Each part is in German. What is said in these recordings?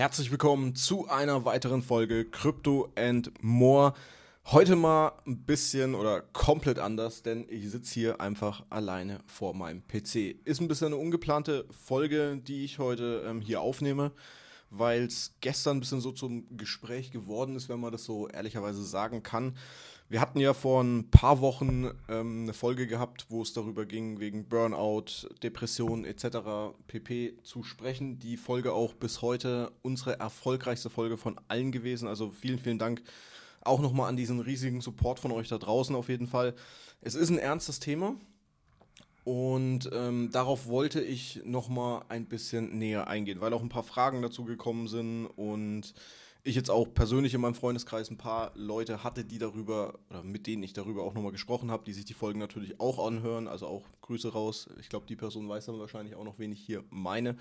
Herzlich willkommen zu einer weiteren Folge Crypto and More. Heute mal ein bisschen oder komplett anders, denn ich sitze hier einfach alleine vor meinem PC. Ist ein bisschen eine ungeplante Folge, die ich heute ähm, hier aufnehme, weil es gestern ein bisschen so zum Gespräch geworden ist, wenn man das so ehrlicherweise sagen kann. Wir hatten ja vor ein paar Wochen ähm, eine Folge gehabt, wo es darüber ging, wegen Burnout, Depressionen etc. pp. zu sprechen. Die Folge auch bis heute unsere erfolgreichste Folge von allen gewesen. Also vielen, vielen Dank auch nochmal an diesen riesigen Support von euch da draußen auf jeden Fall. Es ist ein ernstes Thema. Und ähm, darauf wollte ich nochmal ein bisschen näher eingehen, weil auch ein paar Fragen dazu gekommen sind und ich jetzt auch persönlich in meinem Freundeskreis ein paar Leute hatte, die darüber, oder mit denen ich darüber auch nochmal gesprochen habe, die sich die Folgen natürlich auch anhören. Also auch Grüße raus. Ich glaube, die Person weiß dann wahrscheinlich auch noch, wen ich hier meine.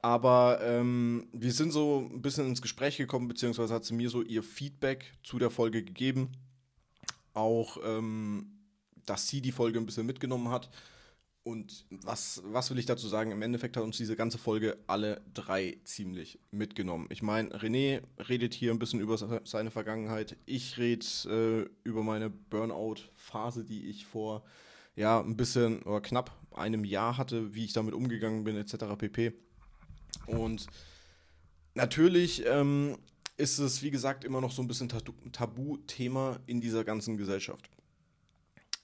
Aber ähm, wir sind so ein bisschen ins Gespräch gekommen, beziehungsweise hat sie mir so ihr Feedback zu der Folge gegeben. Auch, ähm, dass sie die Folge ein bisschen mitgenommen hat und was, was will ich dazu sagen? Im Endeffekt hat uns diese ganze Folge alle drei ziemlich mitgenommen. Ich meine, René redet hier ein bisschen über seine Vergangenheit. Ich rede äh, über meine Burnout-Phase, die ich vor ja ein bisschen oder knapp einem Jahr hatte, wie ich damit umgegangen bin, etc. pp. Und natürlich ähm, ist es, wie gesagt, immer noch so ein bisschen Tabu-Thema in dieser ganzen Gesellschaft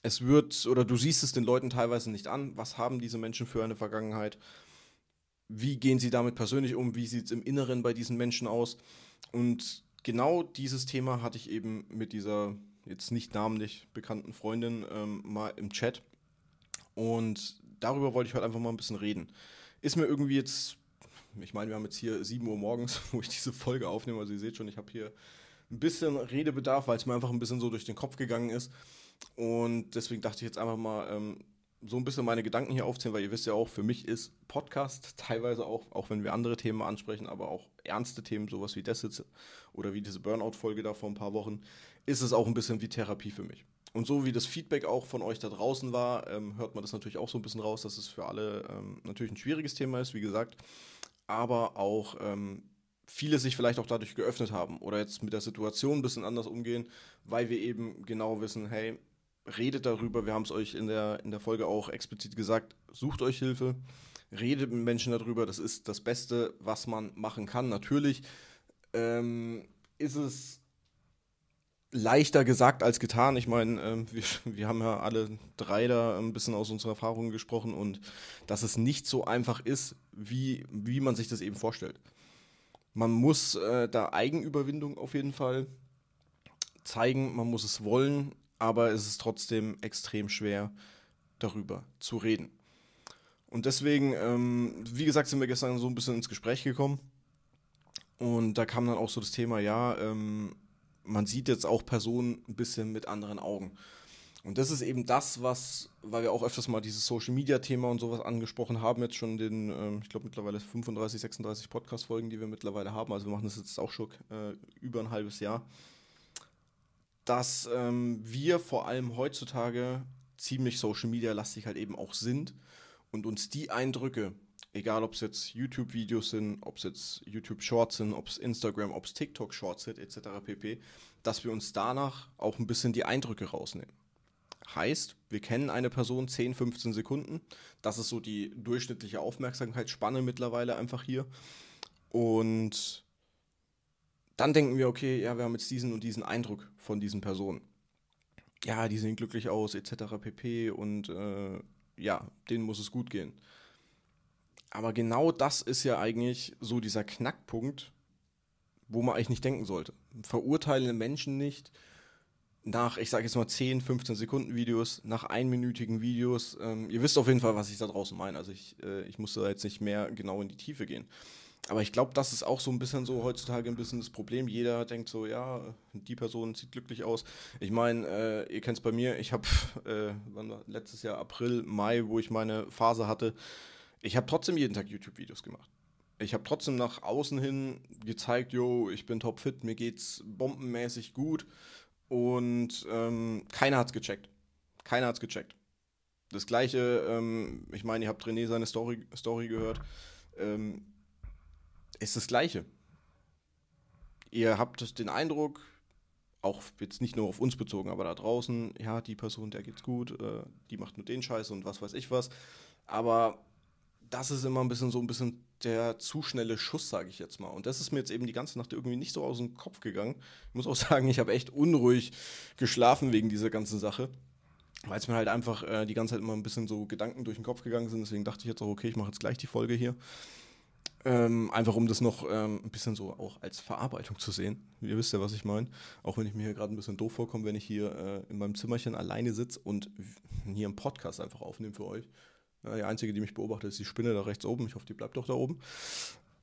es wird, oder du siehst es den Leuten teilweise nicht an, was haben diese Menschen für eine Vergangenheit, wie gehen sie damit persönlich um, wie sieht es im Inneren bei diesen Menschen aus. Und genau dieses Thema hatte ich eben mit dieser jetzt nicht namentlich bekannten Freundin ähm, mal im Chat. Und darüber wollte ich heute einfach mal ein bisschen reden. Ist mir irgendwie jetzt, ich meine, wir haben jetzt hier 7 Uhr morgens, wo ich diese Folge aufnehme. Also ihr seht schon, ich habe hier ein bisschen Redebedarf, weil es mir einfach ein bisschen so durch den Kopf gegangen ist. Und deswegen dachte ich jetzt einfach mal, ähm, so ein bisschen meine Gedanken hier aufzählen, weil ihr wisst ja auch, für mich ist Podcast teilweise auch, auch wenn wir andere Themen ansprechen, aber auch ernste Themen, sowas wie das jetzt oder wie diese Burnout-Folge da vor ein paar Wochen, ist es auch ein bisschen wie Therapie für mich. Und so wie das Feedback auch von euch da draußen war, ähm, hört man das natürlich auch so ein bisschen raus, dass es für alle ähm, natürlich ein schwieriges Thema ist, wie gesagt, aber auch ähm, viele sich vielleicht auch dadurch geöffnet haben oder jetzt mit der Situation ein bisschen anders umgehen, weil wir eben genau wissen, hey, redet darüber, wir haben es euch in der, in der Folge auch explizit gesagt, sucht euch Hilfe, redet mit Menschen darüber, das ist das Beste, was man machen kann. Natürlich ähm, ist es leichter gesagt als getan. Ich meine, ähm, wir, wir haben ja alle drei da ein bisschen aus unserer Erfahrung gesprochen und dass es nicht so einfach ist, wie, wie man sich das eben vorstellt man muss äh, da Eigenüberwindung auf jeden Fall zeigen, man muss es wollen, aber es ist trotzdem extrem schwer, darüber zu reden. Und deswegen, ähm, wie gesagt, sind wir gestern so ein bisschen ins Gespräch gekommen. Und da kam dann auch so das Thema, ja, ähm, man sieht jetzt auch Personen ein bisschen mit anderen Augen. Und das ist eben das, was, weil wir auch öfters mal dieses Social-Media-Thema und sowas angesprochen haben, jetzt schon in den, ähm, ich glaube mittlerweile 35, 36 Podcast-Folgen, die wir mittlerweile haben, also wir machen das jetzt auch schon äh, über ein halbes Jahr, dass ähm, wir vor allem heutzutage ziemlich Social-Media-lastig halt eben auch sind und uns die Eindrücke, egal ob es jetzt YouTube-Videos sind, ob es jetzt YouTube-Shorts sind, ob es Instagram, ob es TikTok-Shorts sind, etc. pp., dass wir uns danach auch ein bisschen die Eindrücke rausnehmen. Heißt, wir kennen eine Person 10, 15 Sekunden. Das ist so die durchschnittliche Aufmerksamkeitsspanne mittlerweile einfach hier. Und dann denken wir, okay, ja, wir haben jetzt diesen und diesen Eindruck von diesen Personen. Ja, die sehen glücklich aus, etc. pp. Und äh, ja, denen muss es gut gehen. Aber genau das ist ja eigentlich so dieser Knackpunkt, wo man eigentlich nicht denken sollte. Verurteilen Menschen nicht, nach, ich sage jetzt mal 10, 15 Sekunden Videos, nach einminütigen Videos. Ähm, ihr wisst auf jeden Fall, was ich da draußen meine. Also ich, äh, ich musste da jetzt nicht mehr genau in die Tiefe gehen. Aber ich glaube, das ist auch so ein bisschen so heutzutage ein bisschen das Problem. Jeder denkt so, ja, die Person sieht glücklich aus. Ich meine, äh, ihr kennt es bei mir, ich habe äh, letztes Jahr April, Mai, wo ich meine Phase hatte, ich habe trotzdem jeden Tag YouTube-Videos gemacht. Ich habe trotzdem nach außen hin gezeigt, yo, ich bin topfit, mir geht's bombenmäßig gut. Und ähm, keiner hat's gecheckt. Keiner hat's gecheckt. Das gleiche, ähm, ich meine, ihr habt René seine Story, Story gehört, ähm, ist das gleiche. Ihr habt den Eindruck, auch jetzt nicht nur auf uns bezogen, aber da draußen, ja, die Person, der geht's gut, äh, die macht nur den Scheiß und was weiß ich was. Aber das ist immer ein bisschen so ein bisschen der zu schnelle Schuss, sage ich jetzt mal. Und das ist mir jetzt eben die ganze Nacht irgendwie nicht so aus dem Kopf gegangen. Ich muss auch sagen, ich habe echt unruhig geschlafen wegen dieser ganzen Sache. Weil es mir halt einfach äh, die ganze Zeit immer ein bisschen so Gedanken durch den Kopf gegangen sind. Deswegen dachte ich jetzt auch, okay, ich mache jetzt gleich die Folge hier. Ähm, einfach um das noch ähm, ein bisschen so auch als Verarbeitung zu sehen. Ihr wisst ja, was ich meine. Auch wenn ich mir hier gerade ein bisschen doof vorkomme, wenn ich hier äh, in meinem Zimmerchen alleine sitze und hier einen Podcast einfach aufnehme für euch. Die einzige, die mich beobachtet, ist die Spinne da rechts oben. Ich hoffe, die bleibt doch da oben.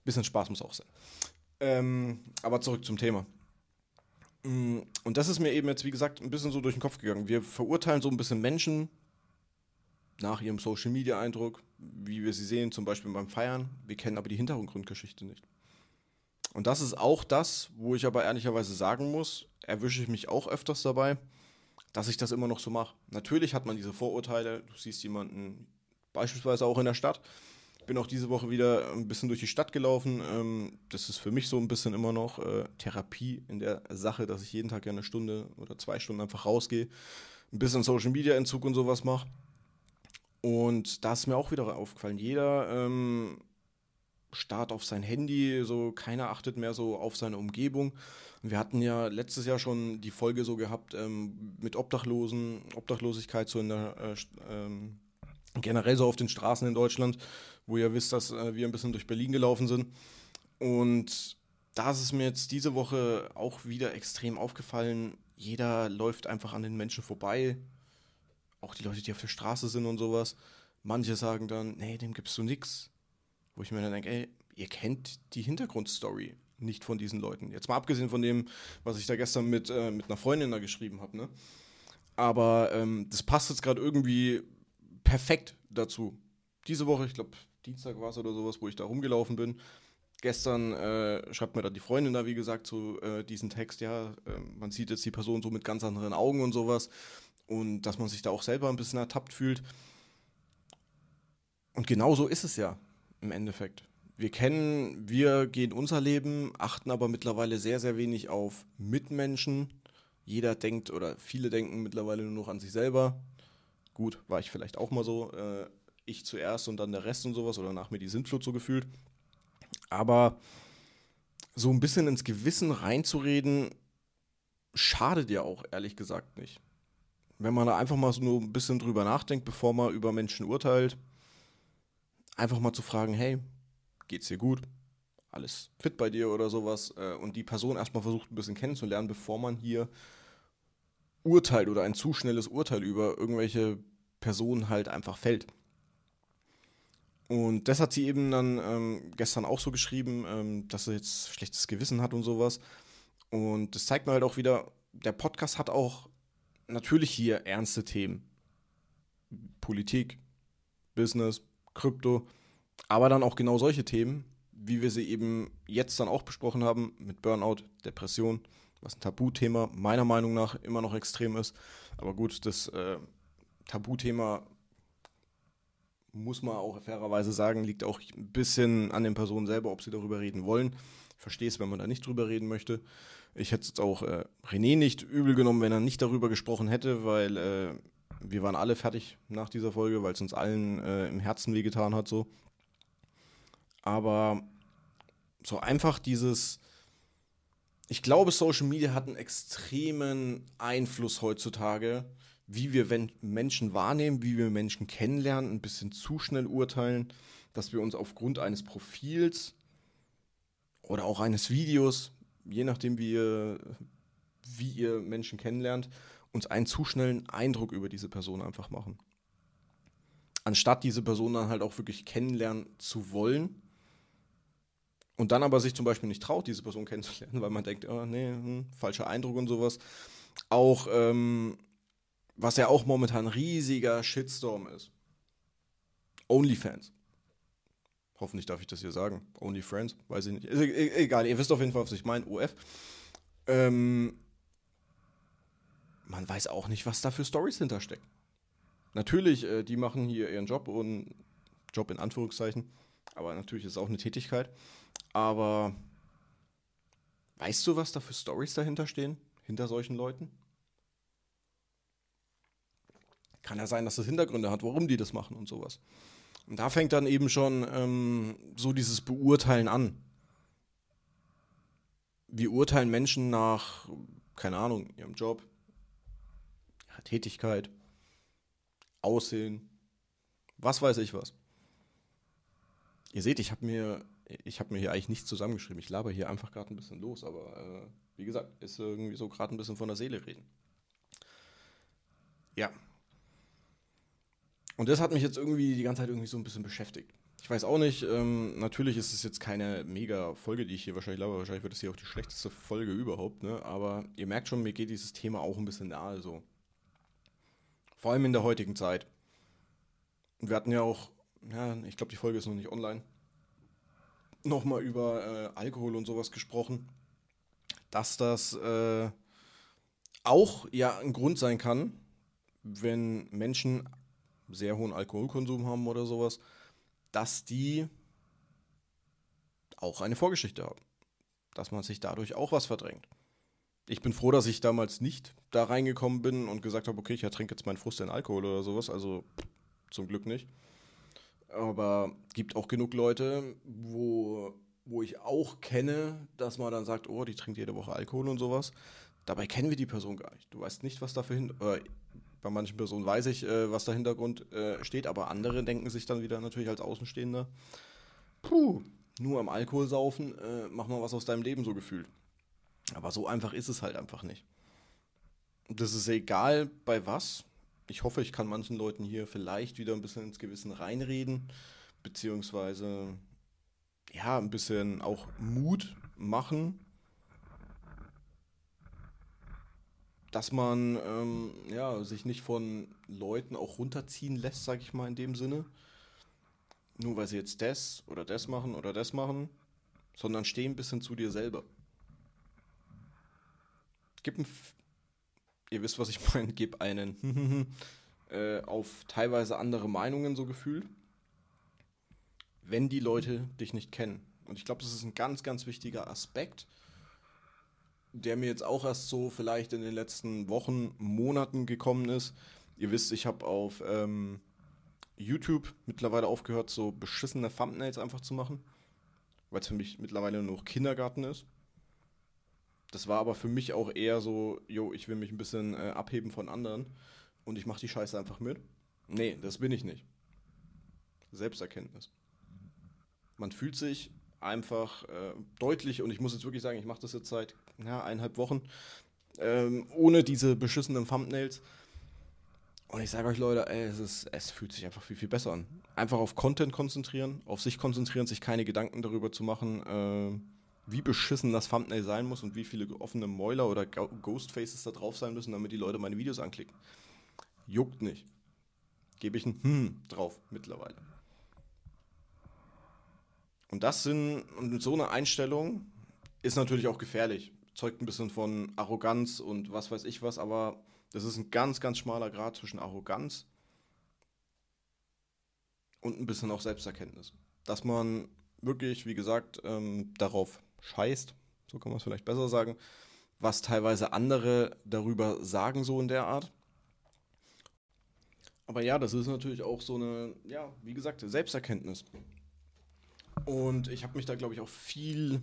Bisschen Spaß muss auch sein. Ähm, aber zurück zum Thema. Mm, und das ist mir eben jetzt, wie gesagt, ein bisschen so durch den Kopf gegangen. Wir verurteilen so ein bisschen Menschen nach ihrem Social-Media-Eindruck, wie wir sie sehen, zum Beispiel beim Feiern. Wir kennen aber die Hintergrundgeschichte nicht. Und das ist auch das, wo ich aber ehrlicherweise sagen muss, erwische ich mich auch öfters dabei, dass ich das immer noch so mache. Natürlich hat man diese Vorurteile, du siehst jemanden beispielsweise auch in der Stadt. Bin auch diese Woche wieder ein bisschen durch die Stadt gelaufen. Ähm, das ist für mich so ein bisschen immer noch äh, Therapie in der Sache, dass ich jeden Tag ja eine Stunde oder zwei Stunden einfach rausgehe, ein bisschen Social Media Entzug und sowas mache. Und da ist mir auch wieder aufgefallen, jeder ähm, Start auf sein Handy, so keiner achtet mehr so auf seine Umgebung. Wir hatten ja letztes Jahr schon die Folge so gehabt ähm, mit Obdachlosen, Obdachlosigkeit so in der äh, ähm, generell so auf den Straßen in Deutschland, wo ihr wisst, dass äh, wir ein bisschen durch Berlin gelaufen sind. Und da ist es mir jetzt diese Woche auch wieder extrem aufgefallen. Jeder läuft einfach an den Menschen vorbei. Auch die Leute, die auf der Straße sind und sowas. Manche sagen dann, nee, dem gibst du nix. Wo ich mir dann denke, ey, ihr kennt die Hintergrundstory nicht von diesen Leuten. Jetzt mal abgesehen von dem, was ich da gestern mit, äh, mit einer Freundin da geschrieben habe, ne? Aber ähm, das passt jetzt gerade irgendwie perfekt dazu. Diese Woche, ich glaube, Dienstag war es oder sowas, wo ich da rumgelaufen bin. Gestern äh, schreibt mir da die Freundin da, wie gesagt, zu so, äh, diesen Text, ja, äh, man sieht jetzt die Person so mit ganz anderen Augen und sowas. Und dass man sich da auch selber ein bisschen ertappt fühlt. Und genau so ist es ja im Endeffekt. Wir kennen, wir gehen unser Leben, achten aber mittlerweile sehr, sehr wenig auf Mitmenschen. Jeder denkt oder viele denken mittlerweile nur noch an sich selber, Gut, war ich vielleicht auch mal so. Äh, ich zuerst und dann der Rest und sowas oder nach mir die Sintflut so gefühlt. Aber so ein bisschen ins Gewissen reinzureden, schadet ja auch ehrlich gesagt nicht. Wenn man da einfach mal so nur ein bisschen drüber nachdenkt, bevor man über Menschen urteilt, einfach mal zu fragen, hey, geht's dir gut? Alles fit bei dir oder sowas? Äh, und die Person erstmal versucht ein bisschen kennenzulernen, bevor man hier Urteil oder ein zu schnelles Urteil über irgendwelche Personen halt einfach fällt. Und das hat sie eben dann ähm, gestern auch so geschrieben, ähm, dass sie jetzt schlechtes Gewissen hat und sowas. Und das zeigt mir halt auch wieder, der Podcast hat auch natürlich hier ernste Themen. Politik, Business, Krypto, aber dann auch genau solche Themen, wie wir sie eben jetzt dann auch besprochen haben, mit Burnout, Depression, was ein Tabuthema meiner Meinung nach immer noch extrem ist. Aber gut, das äh, Tabuthema muss man auch fairerweise sagen, liegt auch ein bisschen an den Personen selber, ob sie darüber reden wollen. Ich verstehe es, wenn man da nicht drüber reden möchte. Ich hätte jetzt auch äh, René nicht übel genommen, wenn er nicht darüber gesprochen hätte, weil äh, wir waren alle fertig nach dieser Folge, weil es uns allen äh, im Herzen wehgetan hat so. Aber so einfach dieses ich glaube, Social Media hat einen extremen Einfluss heutzutage, wie wir Menschen wahrnehmen, wie wir Menschen kennenlernen, ein bisschen zu schnell urteilen, dass wir uns aufgrund eines Profils oder auch eines Videos, je nachdem, wie ihr, wie ihr Menschen kennenlernt, uns einen zu schnellen Eindruck über diese Person einfach machen. Anstatt diese Person dann halt auch wirklich kennenlernen zu wollen und dann aber sich zum Beispiel nicht traut, diese Person kennenzulernen, weil man denkt, oh, nee, hm, falscher Eindruck und sowas. Auch, ähm, was ja auch momentan riesiger Shitstorm ist. OnlyFans. Hoffentlich darf ich das hier sagen. OnlyFans, weiß ich nicht. E-, e egal, ihr wisst auf jeden Fall, was ich meine. OF. Ähm, man weiß auch nicht, was da für Storys hinterstecken. Natürlich, äh, die machen hier ihren Job und Job in Anführungszeichen aber natürlich ist es auch eine Tätigkeit. Aber weißt du, was da für Stories dahinter stehen? Hinter solchen Leuten? Kann ja sein, dass das Hintergründe hat, warum die das machen und sowas. Und da fängt dann eben schon ähm, so dieses Beurteilen an. Wir urteilen Menschen nach, keine Ahnung, ihrem Job, Tätigkeit, Aussehen, was weiß ich was. Ihr seht, ich habe mir, hab mir hier eigentlich nichts zusammengeschrieben. Ich laber hier einfach gerade ein bisschen los, aber äh, wie gesagt, ist irgendwie so gerade ein bisschen von der Seele reden. Ja. Und das hat mich jetzt irgendwie die ganze Zeit irgendwie so ein bisschen beschäftigt. Ich weiß auch nicht, ähm, natürlich ist es jetzt keine mega Folge, die ich hier wahrscheinlich laber. Wahrscheinlich wird es hier auch die schlechteste Folge überhaupt, ne? Aber ihr merkt schon, mir geht dieses Thema auch ein bisschen nahe, so. Vor allem in der heutigen Zeit. wir hatten ja auch ja, ich glaube, die Folge ist noch nicht online, nochmal über äh, Alkohol und sowas gesprochen, dass das äh, auch ja ein Grund sein kann, wenn Menschen sehr hohen Alkoholkonsum haben oder sowas, dass die auch eine Vorgeschichte haben. Dass man sich dadurch auch was verdrängt. Ich bin froh, dass ich damals nicht da reingekommen bin und gesagt habe, okay, ich ertränke jetzt meinen Frust in Alkohol oder sowas. Also zum Glück nicht. Aber gibt auch genug Leute, wo, wo ich auch kenne, dass man dann sagt, oh, die trinkt jede Woche Alkohol und sowas. Dabei kennen wir die Person gar nicht. Du weißt nicht, was dafür hin. Äh, bei manchen Personen weiß ich, äh, was da Hintergrund äh, steht, aber andere denken sich dann wieder natürlich als Außenstehender, puh, nur am Alkohol saufen, äh, mach mal was aus deinem Leben so gefühlt. Aber so einfach ist es halt einfach nicht. Das ist egal bei was, ich hoffe, ich kann manchen Leuten hier vielleicht wieder ein bisschen ins Gewissen reinreden, beziehungsweise ja, ein bisschen auch Mut machen, dass man ähm, ja, sich nicht von Leuten auch runterziehen lässt, sag ich mal in dem Sinne. Nur weil sie jetzt das oder das machen oder das machen, sondern steh ein bisschen zu dir selber. Gib ein, ihr wisst, was ich meine, gebe einen äh, auf teilweise andere Meinungen so gefühlt, wenn die Leute dich nicht kennen. Und ich glaube, das ist ein ganz, ganz wichtiger Aspekt, der mir jetzt auch erst so vielleicht in den letzten Wochen, Monaten gekommen ist. Ihr wisst, ich habe auf ähm, YouTube mittlerweile aufgehört, so beschissene Thumbnails einfach zu machen, weil es für mich mittlerweile nur noch Kindergarten ist. Das war aber für mich auch eher so, jo, ich will mich ein bisschen äh, abheben von anderen und ich mache die Scheiße einfach mit. Nee, das bin ich nicht. Selbsterkenntnis. Man fühlt sich einfach äh, deutlich, und ich muss jetzt wirklich sagen, ich mache das jetzt seit ja, eineinhalb Wochen, ähm, ohne diese beschissenen Thumbnails. Und ich sage euch, Leute, ey, es, ist, es fühlt sich einfach viel, viel besser an. Einfach auf Content konzentrieren, auf sich konzentrieren, sich keine Gedanken darüber zu machen. Äh, wie beschissen das Thumbnail sein muss und wie viele offene Mäuler oder Ghostfaces da drauf sein müssen, damit die Leute meine Videos anklicken. Juckt nicht. Gebe ich ein Hm drauf mittlerweile. Und das sind, und so eine Einstellung ist natürlich auch gefährlich. Zeugt ein bisschen von Arroganz und was weiß ich was, aber das ist ein ganz, ganz schmaler Grad zwischen Arroganz und ein bisschen auch Selbsterkenntnis. Dass man wirklich, wie gesagt, ähm, darauf scheißt, so kann man es vielleicht besser sagen, was teilweise andere darüber sagen, so in der Art. Aber ja, das ist natürlich auch so eine, ja, wie gesagt, Selbsterkenntnis. Und ich habe mich da, glaube ich, auch viel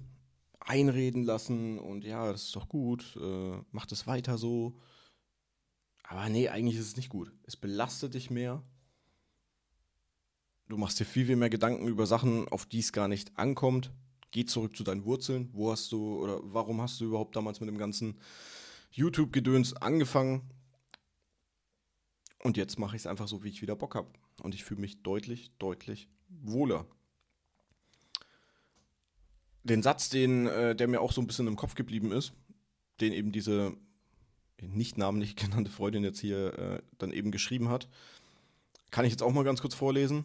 einreden lassen und ja, das ist doch gut, äh, mach das weiter so. Aber nee, eigentlich ist es nicht gut. Es belastet dich mehr. Du machst dir viel, viel mehr Gedanken über Sachen, auf die es gar nicht ankommt geh zurück zu deinen Wurzeln. Wo hast du oder warum hast du überhaupt damals mit dem ganzen YouTube-Gedöns angefangen? Und jetzt mache ich es einfach so, wie ich wieder Bock habe. Und ich fühle mich deutlich, deutlich wohler. Den Satz, den, äh, der mir auch so ein bisschen im Kopf geblieben ist, den eben diese nicht namentlich genannte Freundin jetzt hier äh, dann eben geschrieben hat, kann ich jetzt auch mal ganz kurz vorlesen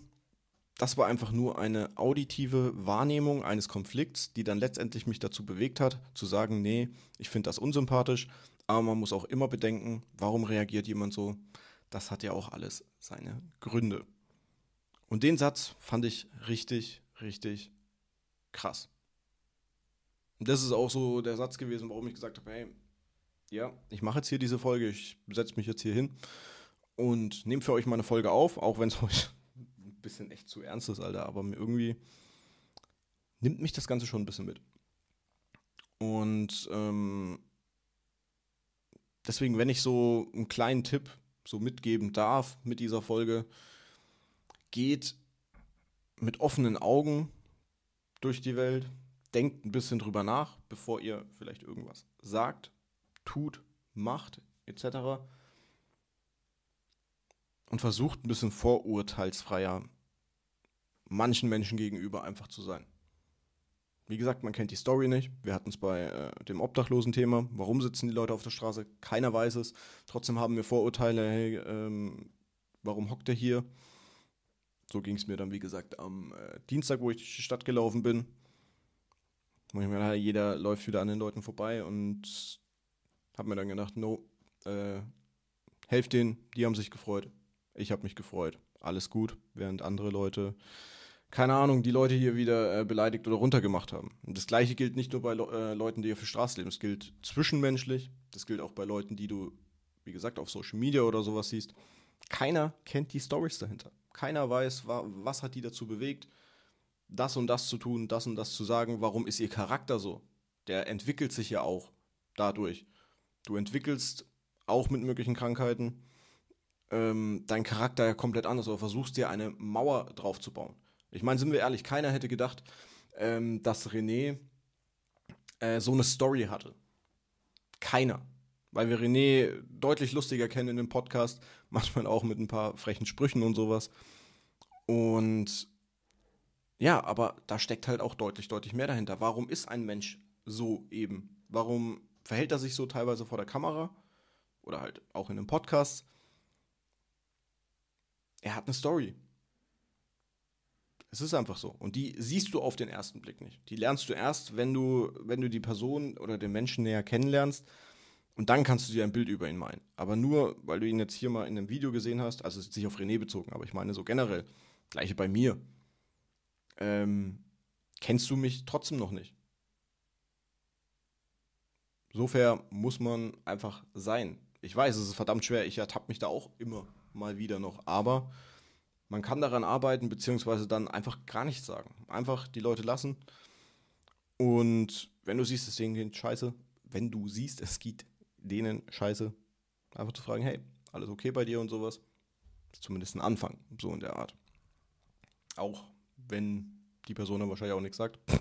das war einfach nur eine auditive Wahrnehmung eines Konflikts, die dann letztendlich mich dazu bewegt hat, zu sagen, nee, ich finde das unsympathisch, aber man muss auch immer bedenken, warum reagiert jemand so? Das hat ja auch alles seine Gründe. Und den Satz fand ich richtig, richtig krass. Und das ist auch so der Satz gewesen, warum ich gesagt habe, hey, ja, ich mache jetzt hier diese Folge, ich setze mich jetzt hier hin und nehme für euch mal eine Folge auf, auch wenn es euch bisschen echt zu ernst ist, Alter. Aber mir irgendwie nimmt mich das Ganze schon ein bisschen mit. Und ähm, deswegen, wenn ich so einen kleinen Tipp so mitgeben darf mit dieser Folge, geht mit offenen Augen durch die Welt, denkt ein bisschen drüber nach, bevor ihr vielleicht irgendwas sagt, tut, macht, etc und versucht ein bisschen vorurteilsfreier manchen Menschen gegenüber einfach zu sein. Wie gesagt, man kennt die Story nicht. Wir hatten es bei äh, dem Obdachlosen-Thema. Warum sitzen die Leute auf der Straße? Keiner weiß es. Trotzdem haben wir Vorurteile. Hey, ähm, warum hockt er hier? So ging es mir dann, wie gesagt, am äh, Dienstag, wo ich durch die Stadt gelaufen bin. Wo ich mir dachte, jeder läuft wieder an den Leuten vorbei und habe mir dann gedacht, no, äh, helft denen, die haben sich gefreut ich habe mich gefreut. Alles gut, während andere Leute, keine Ahnung, die Leute hier wieder äh, beleidigt oder runtergemacht haben. Und das Gleiche gilt nicht nur bei äh, Leuten, die auf der Straße leben. Es gilt zwischenmenschlich. Das gilt auch bei Leuten, die du, wie gesagt, auf Social Media oder sowas siehst. Keiner kennt die Stories dahinter. Keiner weiß, wa was hat die dazu bewegt, das und das zu tun, das und das zu sagen. Warum ist ihr Charakter so? Der entwickelt sich ja auch dadurch. Du entwickelst auch mit möglichen Krankheiten ähm, deinen Charakter ja komplett anders oder versuchst dir eine Mauer drauf zu bauen. Ich meine, sind wir ehrlich, keiner hätte gedacht, ähm, dass René äh, so eine Story hatte. Keiner. Weil wir René deutlich lustiger kennen in dem Podcast, manchmal auch mit ein paar frechen Sprüchen und sowas. Und ja, aber da steckt halt auch deutlich, deutlich mehr dahinter. Warum ist ein Mensch so eben? Warum verhält er sich so teilweise vor der Kamera oder halt auch in einem Podcast? er hat eine Story. Es ist einfach so. Und die siehst du auf den ersten Blick nicht. Die lernst du erst, wenn du, wenn du die Person oder den Menschen näher kennenlernst. Und dann kannst du dir ein Bild über ihn meinen. Aber nur, weil du ihn jetzt hier mal in einem Video gesehen hast, also sich auf René bezogen, aber ich meine so generell, gleiche bei mir, ähm, kennst du mich trotzdem noch nicht. Sofern muss man einfach sein. Ich weiß, es ist verdammt schwer, ich ertappe mich da auch immer mal wieder noch. Aber man kann daran arbeiten, beziehungsweise dann einfach gar nichts sagen. Einfach die Leute lassen. Und wenn du siehst, es denen scheiße, wenn du siehst, es geht denen scheiße, einfach zu fragen, hey, alles okay bei dir und sowas. Ist zumindest ein Anfang, so in der Art. Auch wenn die Person dann wahrscheinlich auch nichts sagt.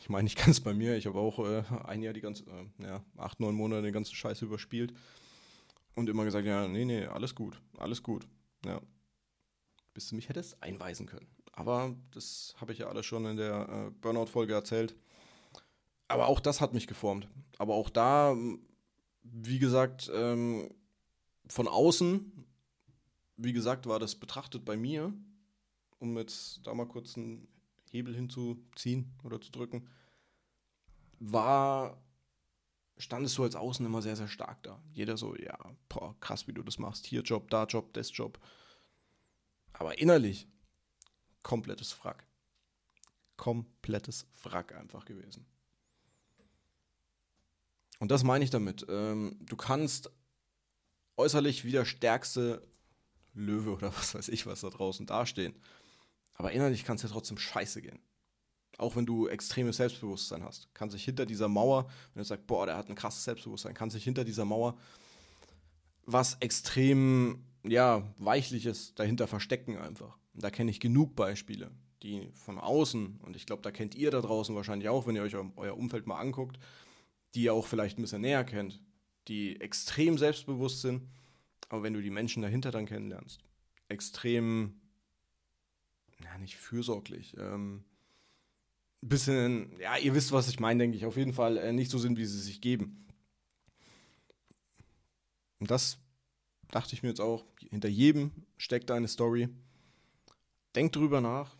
Ich meine, ich kann es bei mir, ich habe auch äh, ein Jahr die ganze, äh, ja, acht, neun Monate den ganzen Scheiß überspielt. Und immer gesagt, ja, nee, nee, alles gut, alles gut. Ja. Bis du mich hättest einweisen können. Aber das habe ich ja alles schon in der äh, Burnout-Folge erzählt. Aber auch das hat mich geformt. Aber auch da, wie gesagt, ähm, von außen, wie gesagt, war das betrachtet bei mir, um jetzt da mal kurz einen Hebel hinzuziehen oder zu drücken, war standest du als Außen immer sehr, sehr stark da. Jeder so, ja, boah, krass, wie du das machst. Hier Job, da Job, das Job. Aber innerlich, komplettes Frack. Komplettes Frack einfach gewesen. Und das meine ich damit. Ähm, du kannst äußerlich wie der stärkste Löwe oder was weiß ich was da draußen dastehen. Aber innerlich kann es ja trotzdem scheiße gehen. Auch wenn du extremes Selbstbewusstsein hast. Kann sich hinter dieser Mauer, wenn du sagst, boah, der hat ein krasses Selbstbewusstsein, kann sich hinter dieser Mauer was extrem, ja, weichliches dahinter verstecken einfach. Und da kenne ich genug Beispiele, die von außen, und ich glaube, da kennt ihr da draußen wahrscheinlich auch, wenn ihr euch euer Umfeld mal anguckt, die ihr auch vielleicht ein bisschen näher kennt, die extrem selbstbewusst sind, aber wenn du die Menschen dahinter dann kennenlernst, extrem, ja, nicht fürsorglich, ähm, bisschen, ja, ihr wisst, was ich meine, denke ich, auf jeden Fall äh, nicht so sind, wie sie sich geben. Und das dachte ich mir jetzt auch, hinter jedem steckt eine Story. Denkt drüber nach.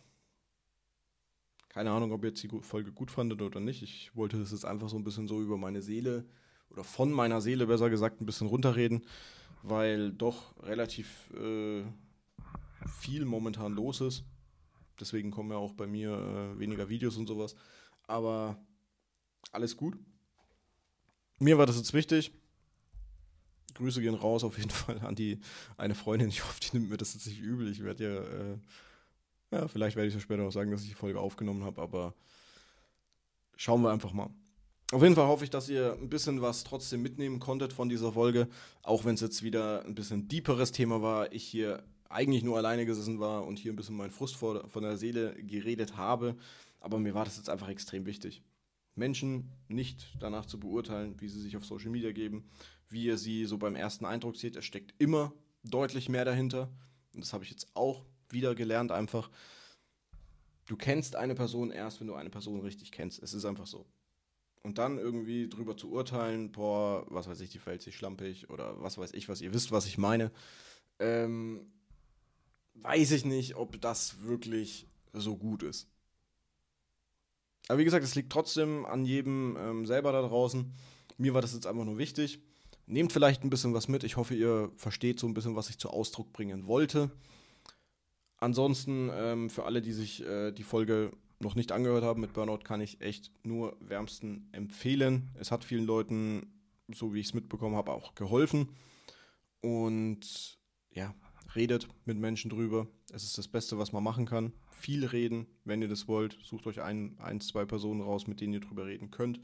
Keine Ahnung, ob ihr jetzt die Folge gut fandet oder nicht. Ich wollte das jetzt einfach so ein bisschen so über meine Seele oder von meiner Seele besser gesagt ein bisschen runterreden, weil doch relativ äh, viel momentan los ist. Deswegen kommen ja auch bei mir äh, weniger Videos und sowas. Aber alles gut. Mir war das jetzt wichtig. Grüße gehen raus auf jeden Fall an die eine Freundin. Ich hoffe, die nimmt mir das jetzt nicht übel. Ich werde ja, äh, ja, vielleicht werde ich ja später noch sagen, dass ich die Folge aufgenommen habe, aber schauen wir einfach mal. Auf jeden Fall hoffe ich, dass ihr ein bisschen was trotzdem mitnehmen konntet von dieser Folge, auch wenn es jetzt wieder ein bisschen deeperes Thema war. Ich hier eigentlich nur alleine gesessen war und hier ein bisschen meinen Frust vor, von der Seele geredet habe. Aber mir war das jetzt einfach extrem wichtig. Menschen nicht danach zu beurteilen, wie sie sich auf Social Media geben, wie ihr sie so beim ersten Eindruck seht. Es steckt immer deutlich mehr dahinter. Und das habe ich jetzt auch wieder gelernt, einfach. Du kennst eine Person erst, wenn du eine Person richtig kennst. Es ist einfach so. Und dann irgendwie drüber zu urteilen, boah, was weiß ich, die fällt sich schlampig oder was weiß ich was, ihr wisst, was ich meine. Ähm, weiß ich nicht, ob das wirklich so gut ist. Aber wie gesagt, es liegt trotzdem an jedem ähm, selber da draußen. Mir war das jetzt einfach nur wichtig. Nehmt vielleicht ein bisschen was mit. Ich hoffe, ihr versteht so ein bisschen, was ich zu Ausdruck bringen wollte. Ansonsten, ähm, für alle, die sich äh, die Folge noch nicht angehört haben mit Burnout, kann ich echt nur wärmsten empfehlen. Es hat vielen Leuten, so wie ich es mitbekommen habe, auch geholfen. Und ja, redet mit Menschen drüber. Es ist das Beste, was man machen kann. Viel reden, wenn ihr das wollt. Sucht euch ein, ein, zwei Personen raus, mit denen ihr drüber reden könnt.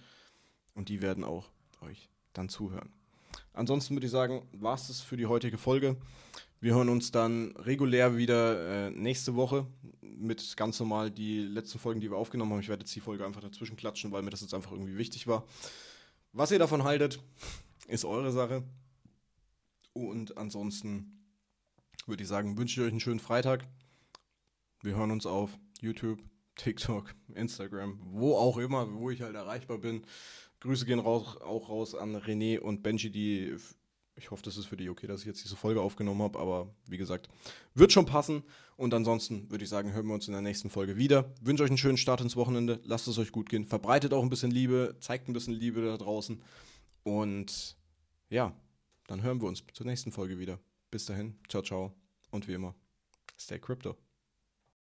Und die werden auch euch dann zuhören. Ansonsten würde ich sagen, war es das für die heutige Folge. Wir hören uns dann regulär wieder äh, nächste Woche mit ganz normal die letzten Folgen, die wir aufgenommen haben. Ich werde jetzt die Folge einfach dazwischen klatschen, weil mir das jetzt einfach irgendwie wichtig war. Was ihr davon haltet, ist eure Sache. Und ansonsten würde ich sagen, wünsche ich euch einen schönen Freitag. Wir hören uns auf YouTube, TikTok, Instagram, wo auch immer, wo ich halt erreichbar bin. Grüße gehen raus, auch raus an René und Benji, die ich hoffe, das ist für die okay, dass ich jetzt diese Folge aufgenommen habe, aber wie gesagt, wird schon passen. Und ansonsten würde ich sagen, hören wir uns in der nächsten Folge wieder. Wünsche euch einen schönen Start ins Wochenende. Lasst es euch gut gehen. Verbreitet auch ein bisschen Liebe, zeigt ein bisschen Liebe da draußen. Und ja, dann hören wir uns zur nächsten Folge wieder. Bis dahin, ciao, ciao und wie immer, stay crypto.